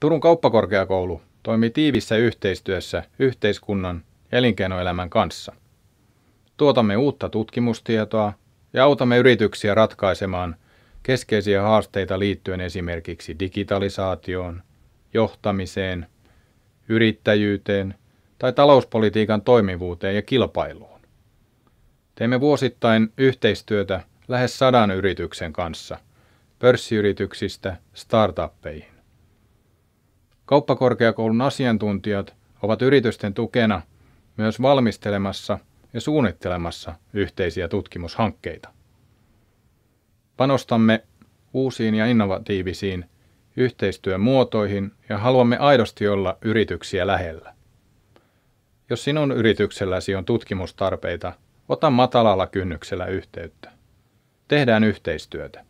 Turun kauppakorkeakoulu toimii tiivissä yhteistyössä yhteiskunnan ja elinkeinoelämän kanssa. Tuotamme uutta tutkimustietoa ja autamme yrityksiä ratkaisemaan keskeisiä haasteita liittyen esimerkiksi digitalisaatioon, johtamiseen, yrittäjyyteen tai talouspolitiikan toimivuuteen ja kilpailuun. Teemme vuosittain yhteistyötä lähes sadan yrityksen kanssa, pörssiyrityksistä startuppeihin. Kauppakorkeakoulun asiantuntijat ovat yritysten tukena myös valmistelemassa ja suunnittelemassa yhteisiä tutkimushankkeita. Panostamme uusiin ja innovatiivisiin yhteistyömuotoihin ja haluamme aidosti olla yrityksiä lähellä. Jos sinun yritykselläsi on tutkimustarpeita, ota matalalla kynnyksellä yhteyttä. Tehdään yhteistyötä.